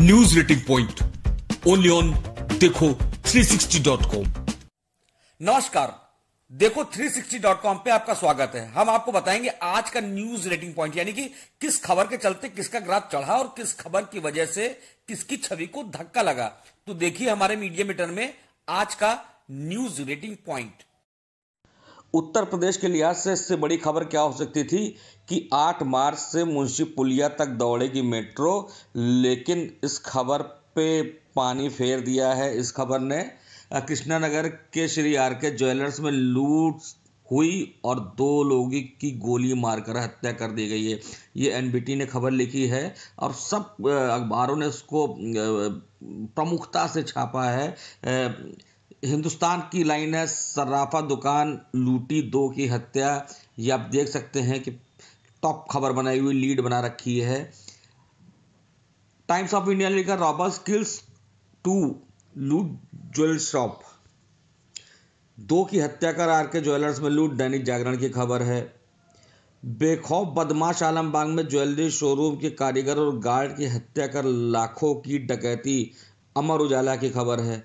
news rating point only on Dekho three sixty dot com नमस्कार Dekho three sixty dot com पे आपका स्वागत है हम आपको बताएंगे आज का न्यूज रेटिंग पॉइंट यानी कि किस खबर के चलते किसका ग्राफ चढ़ा और किस खबर की वजह से किसकी छवि को धक्का लगा तो देखिए हमारे मीडिया मीटर में आज का news rating point Uttar Pradesh के लिहाज से इससे बड़ी खबर क्या हो सकती थी कि 8 मार्च से मुंशी पुलिया तक दौड़ेगी मेट्रो लेकिन इस खबर पे पानी फेर दिया है इस खबर ने कृष्णानगर के श्री आर के ज्वेलर्स में लूट हुई और दो लोगों की गोली मारकर हत्या कर दी गई है ये एनबीटी ने खबर लिखी है और सब अखबारों ने इसको प्रमुखता से छापा है हिंदुस्तान की लाइन है सर्राफा दुकान लूटी दो की हत्या ये आप देख सकते हैं कि टॉप खबर बनाई हुई लीड बना रखी है टाइम्स ऑफ इंडिया लिखा robbers kill to loot jewel shop दो की हत्या कर आर के ज्वेलर्स में लूट दैनिक जागरण की खबर है बेखौफ बदमाश आलमबाग में ज्वेलरी शोरूम के कारीगर और गार्ड की हत्या कर लाखों की डकैती अमर उजाला की खबर है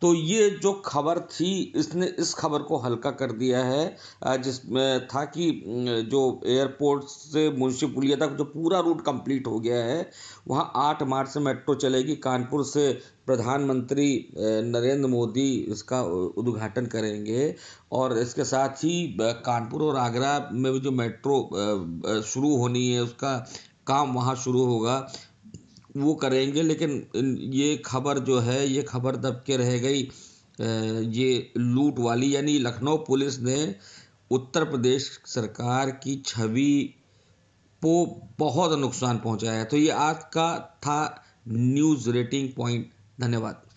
तो ये जो खबर थी इसने इस खबर को हल्का कर दिया है जिसमें था कि जो एयरपोर्ट से मुंशी पुलिया तक जो पूरा रूट कंप्लीट हो गया है वहाँ आठ मार्च से मेट्रो चलेगी कानपुर से प्रधानमंत्री नरेंद्र मोदी इसका उद्घाटन करेंगे और इसके साथ ही कानपुर और आगरा में भी जो मेट्रो शुरू होनी है उसका काम वहाँ शुरू होगा वो करेंगे लेकिन ये खबर जो है ये खबर दब के रह गई ये लूट वाली यानी लखनऊ पुलिस ने उत्तर प्रदेश सरकार की छवि को बहुत नुकसान पहुंचाया तो ये आज का था न्यूज़ रेटिंग पॉइंट धन्यवाद